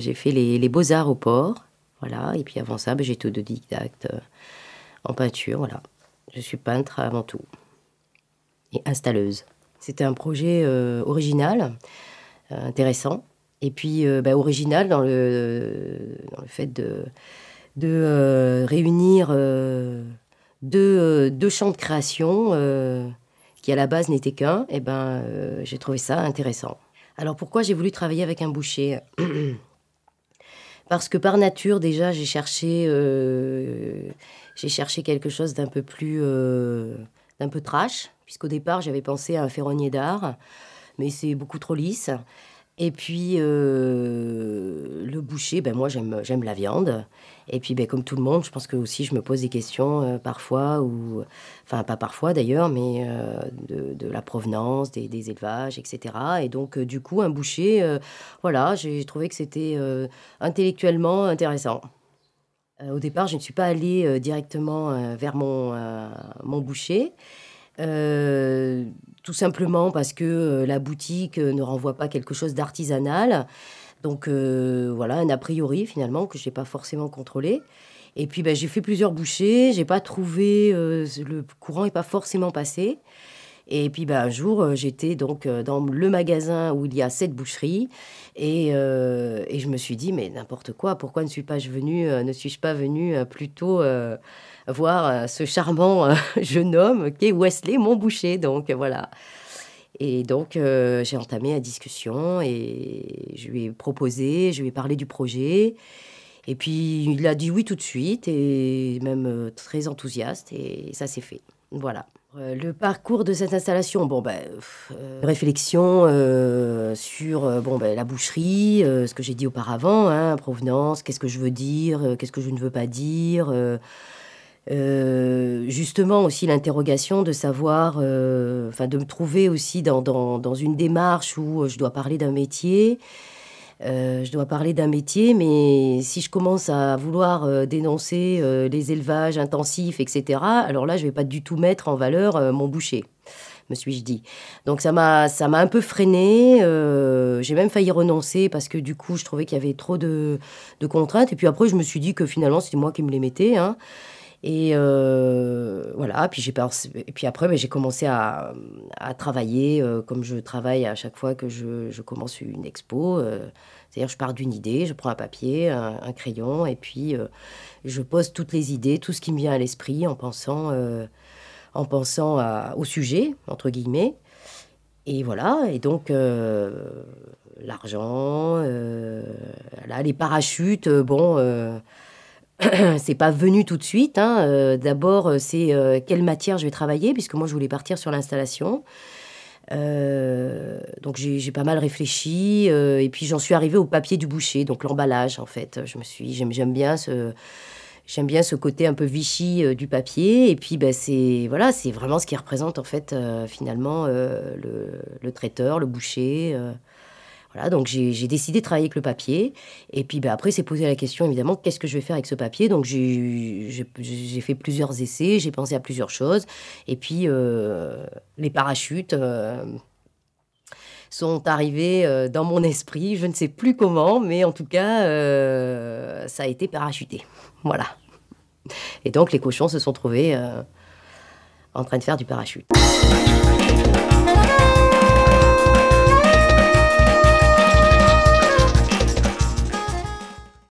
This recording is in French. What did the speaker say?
j'ai fait euh, les, beaux-arts au port, voilà. Et puis avant ça, ben, j'ai tout de didacte euh, en peinture, voilà. Je suis peintre avant tout et installeuse. C'était un projet euh, original, euh, intéressant, et puis euh, bah, original dans le, le fait de, de réunir deux, champs de création qui à la base n'étaient qu'un. Et ben, j'ai trouvé ça intéressant. Alors pourquoi j'ai voulu travailler avec un boucher Parce que par nature, déjà, j'ai cherché, cherché quelque chose d'un peu plus. d'un peu trash puisqu'au départ, j'avais pensé à un ferronnier d'art, mais c'est beaucoup trop lisse. Et puis, euh, le boucher, ben moi, j'aime la viande. Et puis, ben, comme tout le monde, je pense que aussi, je me pose des questions euh, parfois, ou enfin, pas parfois d'ailleurs, mais euh, de, la provenance, des, élevages, etc. Et donc, du coup, un boucher, voilà, j'ai trouvé que c'était intellectuellement intéressant. au départ, je ne suis pas allée directement vers mon, mon boucher. Euh, tout simplement parce que euh, la boutique euh, ne renvoie pas quelque chose d'artisanal. Donc voilà, un a priori finalement que je n'ai pas forcément contrôlé. Et puis ben, j'ai fait plusieurs bouchées, j'ai pas trouvé, le courant n'est pas forcément passé. Et puis ben, un jour, j'étais donc dans le magasin où il y a cette boucherie et, et je me suis dit, mais n'importe quoi, pourquoi ne suis je euh, ne suis-je pas venue euh, plutôt euh, voir ce charmant jeune homme qui est Wesley, mon boucher, donc voilà. Et donc, j'ai entamé la discussion et je lui ai proposé, je lui ai parlé du projet. Et puis, il a dit oui tout de suite et même très enthousiaste et ça s'est fait. Voilà. Euh, le parcours de cette installation, bon ben, euh, réflexion euh, sur ben, la boucherie, ce que j'ai dit auparavant, hein, provenance, qu'est-ce que je veux dire, qu'est-ce que je ne veux pas dire. justement aussi l'interrogation de savoir, enfin de me trouver aussi dans, dans, une démarche où je dois parler d'un métier, euh, je dois parler d'un métier, mais si je commence à vouloir euh, dénoncer euh, les élevages intensifs, etc., alors là, je ne vais pas du tout mettre en valeur mon boucher, me suis-je dit. Donc ça m'a, ça m'a un peu freiné. j'ai même failli renoncer parce que du coup, je trouvais qu'il y avait trop de, contraintes. Et puis après, je me suis dit que finalement, c'est moi qui me les mettais. Hein. Et euh, voilà, puis, j'ai et puis après, j'ai commencé à, à travailler euh, comme je travaille à chaque fois que je, je commence une expo. Euh, c'est-à-dire, je pars d'une idée, je prends un papier, un, crayon, et puis je pose toutes les idées, tout ce qui me vient à l'esprit en pensant, en pensant au sujet, entre guillemets. Et voilà, et donc l'argent, là, les parachutes, bon c'est pas venu tout de suite. Hein. Euh, d'abord, euh, c'est euh, quelle matière je vais travailler, puisque moi, je voulais partir sur l'installation. donc, j'ai pas mal réfléchi. et puis, j'en suis arrivée au papier du boucher, donc l'emballage, en fait. Je me suis... J'aime bien ce... J'aime bien ce côté un peu Vichy du papier. Et puis, ben, c'est voilà, c'est vraiment ce qui représente, en fait, finalement, le, traiteur, le boucher... Voilà, donc j'ai décidé de travailler avec le papier. Et puis ben, après, c'est posé la question, évidemment, qu'est-ce que je vais faire avec ce papier Donc j'ai fait plusieurs essais, j'ai pensé à plusieurs choses. Et puis, euh, les parachutes... Euh, sont arrivés euh, dans mon esprit, je ne sais plus comment, mais en tout cas, ça a été parachuté. Voilà. Et donc les cochons se sont trouvés en train de faire du parachute.